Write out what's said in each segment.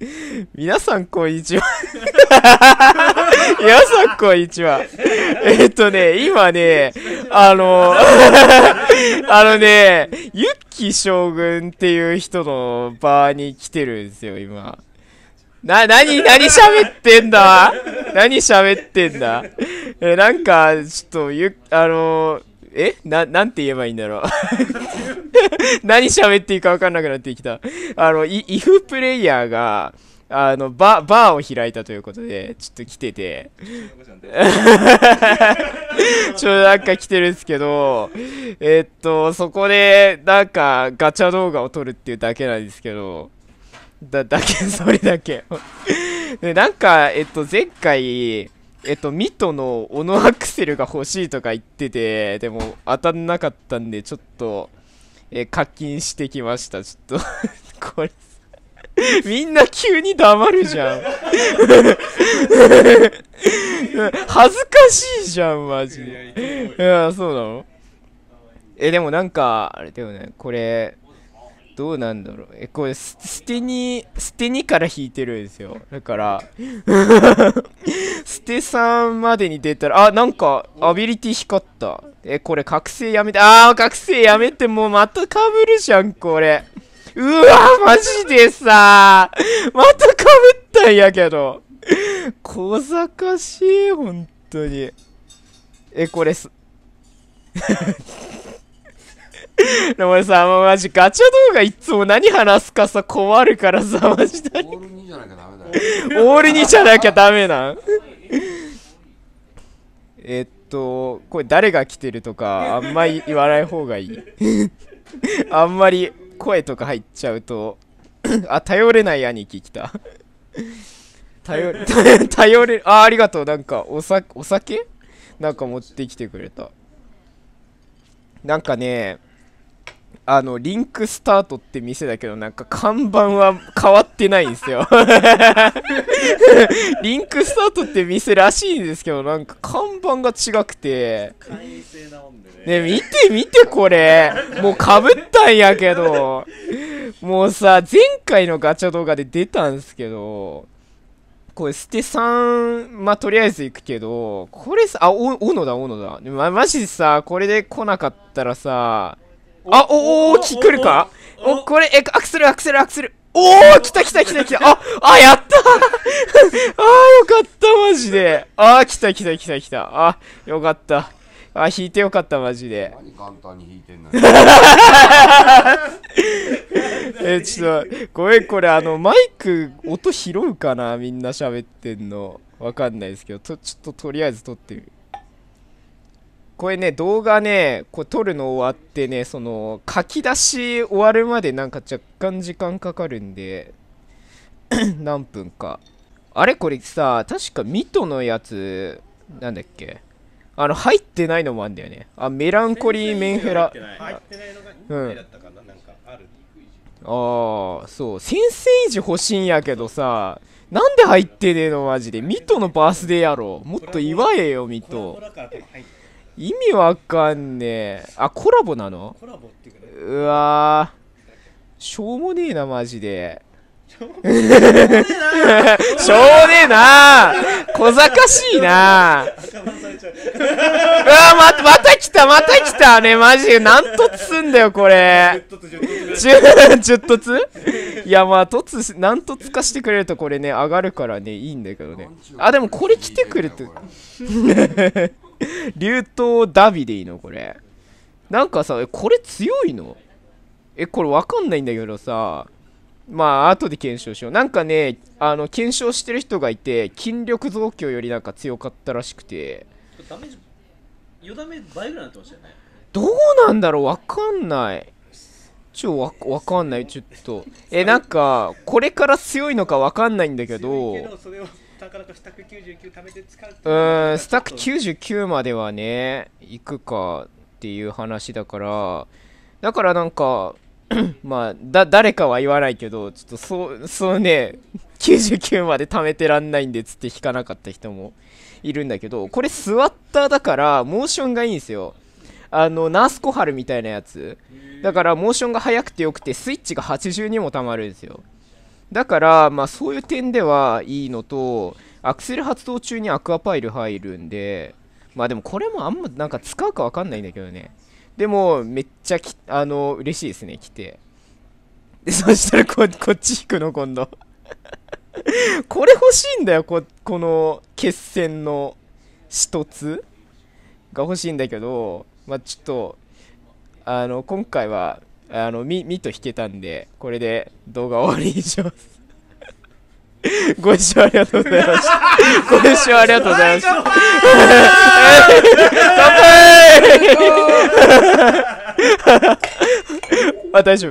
皆さんこんにちは皆さんこんにちは。えっとね、今ね、あの、あのね、ユッキ将軍っていう人の場に来てるんですよ、今。な、なに、なに喋ってんだ何喋ってんだえ、なんか、ちょっと、ゆ、あのーえな、なんて言えばいいんだろう 何喋っていいか分かんなくなってきた。あの、イフプレイヤーが、あの、バ、バーを開いたということで、ちょっと来てて。ちょ、なんか来てるんですけど、えっと、そこで、なんか、ガチャ動画を撮るっていうだけなんですけど、だ、だけ、それだけ。で、なんか、えっと、前回、えっと、ミトのオノアクセルが欲しいとか言ってて、でも当たんなかったんで、ちょっと、え課金してきました。ちょっと これ、みんな急に黙るじゃん 恥ずかしいじゃん、マジで。いや、そうなのえ、でもなんか、あれだよね、これ、どうなんだろうえこれ捨てに捨てにから引いてるんですよだから捨て3までに出たらあなんかアビリティ光ったえこれ覚醒やめてああ覚醒やめてもうまたかぶるじゃんこれうわマジでさまたかぶったんやけど小賢しい本当にえこれすでもさ、もマジガチャ動画いつも何話すかさ、困るからさ、マジで。オール2じゃなきゃダメだよ。オール2じゃなきゃダメなんえっと、これ誰が来てるとか、あんまり言わない方がいい。あんまり声とか入っちゃうと、あ、頼れない兄貴来た。頼れ、頼れ、あ、ありがとう。なんか、おさ、お酒なんか持ってきてくれた。なんかね、あのリンクスタートって店だけどなんか看板は変わってないんですよ リンクスタートって店らしいんですけどなんか看板が違くてね見て見てこれもうかぶったんやけどもうさ前回のガチャ動画で出たんですけどこれ、捨て3、まあ、とりあえず行くけど、これさ、あ、お、斧だ、斧だ。ま、マジでさ、これで来なかったらさ、あ、おお来るかお、これ、え、アクセル、アクセル、アクセル。おお来た来た来た来たあ、あ、やったあよかったマジであ来た来た来た来たあよかったあ引いてよかったマジで何簡単に引いてんのえ、ちょっと、ごめん、これ、あの、マイク、音拾うかなみんな喋ってんの。わかんないですけど、と、ちょっととりあえず撮ってみる。これね、動画ね、こう撮るの終わってね、その、書き出し終わるまでなんか若干時間かかるんで 何分か。あれこれさ、確かミトのやつ、なんだっけあの、入ってないのもあんだよね。あ、メランコリーメンヘラ。入ってないのが2だったかな、うん、なんかある。ああ、そう。先生維持欲しいんやけどさ、なんで入ってねえのマジで。ミトのバースデーやろ。もっと祝えよ、ミト。意味わかんねえあコラボなのコラボっていうかねうわしょうもねえなマジでしょうねえな小賢しいな うわままた来たまた来たねマジで何凸すんだよこれ10凸いやまあ凸何凸かしてくれるとこれね上がるからねいいんだけどねあでもこれ来てくれて竜頭ダビでいいのこれ。なんかさ、これ強いのえ、これわかんないんだけどさ、まあ、後で検証しよう。なんかね、あの、検証してる人がいて、筋力増強よりなんか強かったらしくて。ダメージ、4ダメージ倍ぐらいになってましたよね。どうなんだろうわかんない。ちょ、わ、わかんない、ちょっと。え、なんか、これから強いのかわかんないんだけど。スタック99貯めて使ううんスタック99まではね行くかっていう話だからだからなんか まあだ誰かは言わないけどちょっとそうそうね99まで貯めてらんないんでつって引かなかった人もいるんだけどこれスワッターだからモーションがいいんですよあのナースコハルみたいなやつだからモーションが速くてよくてスイッチが82もたまるんですよだから、まあ、そういう点ではいいのと、アクセル発動中にアクアパイル入るんで、まあでもこれもあんまなんか使うかわかんないんだけどね。でも、めっちゃき、あの、嬉しいですね、来て。で、そしたらこ、こっち引くの、今度。これ欲しいんだよ、こ、この、決戦の、一つが欲しいんだけど、まあちょっと、あの、今回は、あの、み、みと弾けたんで、これで動画終わりにします ご視聴ありがとうございました。ご視聴ありがとうございました。乾杯あ、大丈夫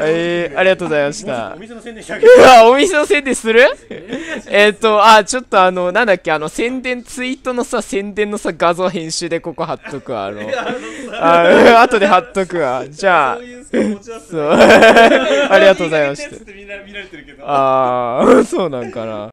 えー、ありがとうございました。お店の宣伝お店の宣伝するえっと、あ、ちょっとあの、なんだっけ、あの、宣伝、ツイートのさ、宣伝のさ、画像編集でここ貼っとくわ。あの、あ、後で貼っとくわ。じゃあ。ありがとうございました ああそうなんかな